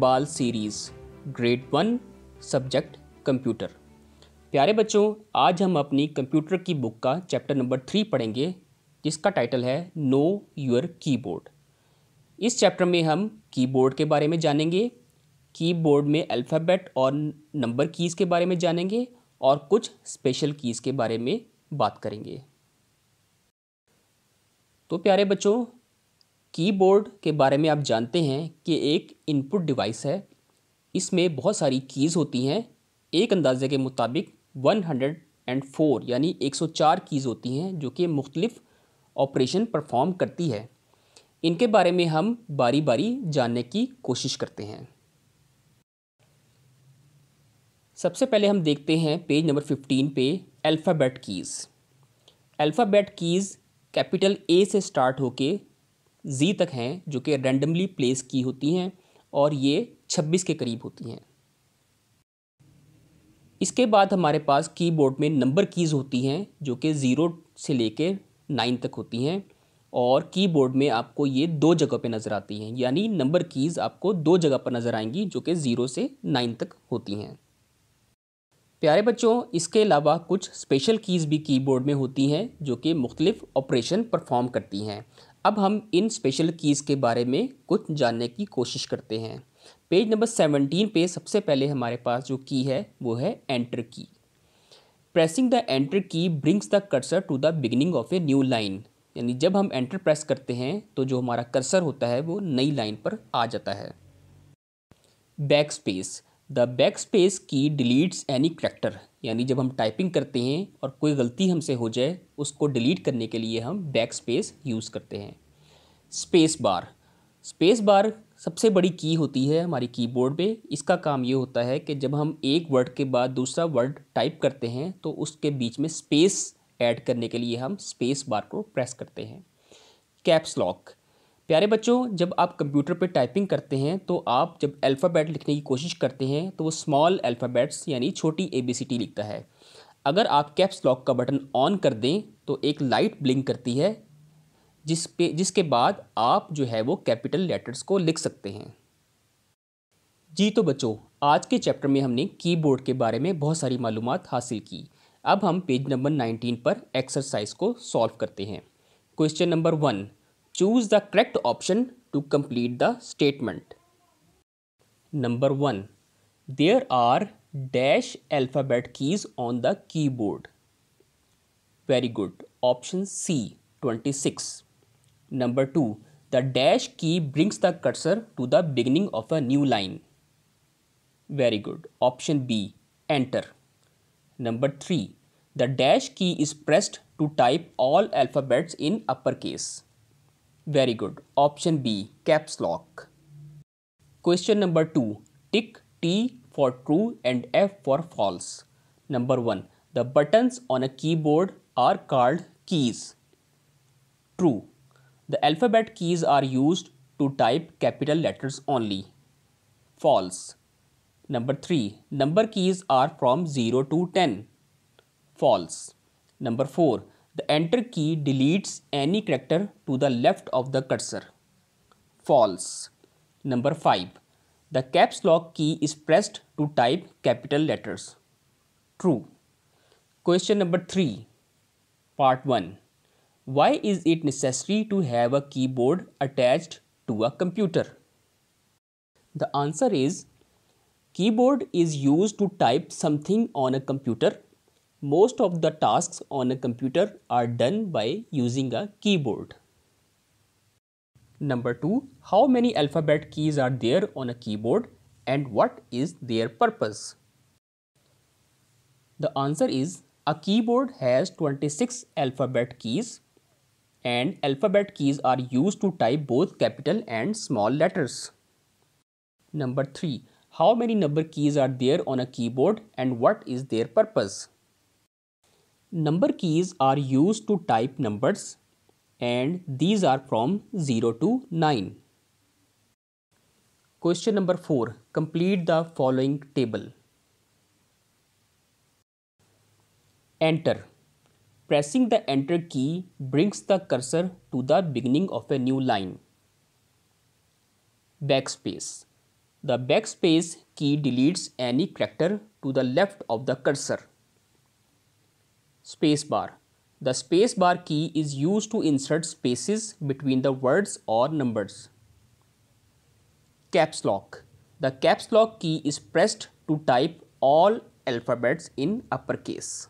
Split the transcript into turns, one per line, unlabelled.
बाल series grade one subject computer प्यारे बच्चों आज हम अपनी कंप्यूटर की बुक का चैप्टर नंबर थ्री पढ़ेंगे जिसका टाइटल है नो योर कीबोर्ड इस चैप्टर में हम कीबोर्ड के बारे में जानेंगे कीबोर्ड में अल्फ़ाबेट और नंबर कीज़ के बारे में जानेंगे और कुछ स्पेशल कीज़ के बारे में बात करेंगे तो प्यारे बच्चों कीबोर्ड के बारे में आप जानते हैं कि एक इनपुट डिवाइस है इसमें बहुत सारी कीज़ होती हैं एक अंदाज़े के मुताबिक 104 यानी 104 कीज़ होती हैं जो कि मुख्तलिफ ऑपरेशन परफॉर्म करती है इनके बारे में हम बारी बारी जानने की कोशिश करते हैं सबसे पहले हम देखते हैं पेज नंबर 15 पे alphabet keys alphabet keys capital A से स्टार्ट होके जी तक हैं जो कि रैंडमली प्लेस की होती हैं और ये 26 के करीब होती हैं इसके बाद हमारे पास कीबोर्ड में नंबर कीज़ होती हैं जो कि ज़ीरो से कर नाइन तक होती हैं और कीबोर्ड में आपको ये दो जगह पे नज़र आती हैं यानी नंबर कीज़ आपको दो जगह पर नज़र आएंगी जो कि ज़ीरो से नाइन तक होती हैं प्यारे बच्चों इसके अलावा कुछ स्पेशल कीज़ भी कीबोर्ड में होती हैं जो कि मुख्तलिफ़ ऑपरेशन परफॉर्म करती हैं अब हम इन स्पेशल कीज़ के बारे में कुछ जानने की कोशिश करते हैं पेज नंबर सेवनटीन पे सबसे पहले हमारे पास जो की है वो है enter key pressing the enter key brings the cursor to the beginning of a new line यानी जब हम एंटर प्रेस करते हैं तो जो हमारा कर्सर होता है वो नई लाइन पर आ जाता है backspace the backspace key deletes any character यानी जब हम टाइपिंग करते हैं और कोई गलती हमसे हो जाए उसको डिलीट करने के लिए हम बैक स्पेस यूज़ करते हैं स्पेस बार स्पेस बार सबसे बड़ी की होती है हमारी कीबोर्ड पे इसका काम ये होता है कि जब हम एक वर्ड के बाद दूसरा वर्ड टाइप करते हैं तो उसके बीच में स्पेस ऐड करने के लिए हम स्पेस बार को प्रेस करते हैं कैप्स लॉक प्यारे बच्चों जब आप कंप्यूटर पर टाइपिंग करते हैं तो आप जब अल्फ़ाबेट लिखने की कोशिश करते हैं तो वो स्मॉल अल्फ़ाबेट्स यानी छोटी ए बी सी टी लिखता है अगर आप कैप्स लॉक का बटन ऑन कर दें तो एक लाइट ब्लिंक करती है जिस पे जिसके बाद आप जो है वो कैपिटल लेटर्स को लिख सकते हैं जी तो बच्चों आज के चैप्टर में हमने कीबोर्ड के बारे में बहुत सारी मालूम हासिल की अब हम पेज नंबर नाइनटीन पर एक्सरसाइज को सॉल्व करते हैं question number one Choose the correct option to complete the statement. Number 1. There are dash alphabet keys on the keyboard. Very good. Option C 26. Number 2. The dash key brings the cursor to the beginning of a new line. Very good. Option B. Enter. Number 3. The dash key is pressed to type all alphabets in uppercase. Very good. Option B, caps lock. Question number 2. Tick T for true and F for false. Number 1. The buttons on a keyboard are called keys. True. The alphabet keys are used to type capital letters only. False. Number 3. Number keys are from 0 to 10. False. Number 4. The enter key deletes any character to the left of the cursor. False. Number 5. The caps lock key is pressed to type capital letters. True. Question number 3. Part 1. Why is it necessary to have a keyboard attached to a computer? The answer is keyboard is used to type something on a computer most of the tasks on a computer are done by using a keyboard. Number 2. How many alphabet keys are there on a keyboard and what is their purpose? The answer is a keyboard has 26 alphabet keys and alphabet keys are used to type both capital and small letters. Number 3. How many number keys are there on a keyboard and what is their purpose? Number keys are used to type numbers and these are from 0 to 9. Question number 4. Complete the following table. Enter. Pressing the enter key brings the cursor to the beginning of a new line. Backspace. The backspace key deletes any character to the left of the cursor. Spacebar. The spacebar key is used to insert spaces between the words or numbers. Caps Lock. The caps lock key is pressed to type all alphabets in uppercase.